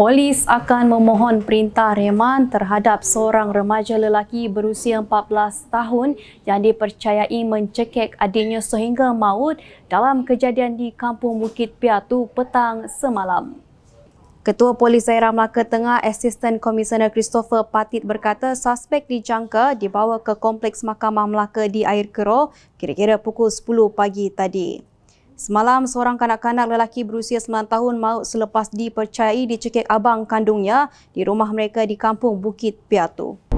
Polis akan memohon perintah reman terhadap seorang remaja lelaki berusia 14 tahun yang dipercayai mencekik adiknya sehingga maut dalam kejadian di Kampung Bukit Piatu petang semalam. Ketua Polis Daerah Melaka Tengah, Assistant Commissioner Christopher Patit berkata suspek dijangka dibawa ke Kompleks Mahkamah Melaka di Air Keroh kira-kira pukul 10 pagi tadi. Semalam, seorang kanak-kanak lelaki berusia 9 tahun maut selepas dipercayai dicekik abang kandungnya di rumah mereka di kampung Bukit Piatu.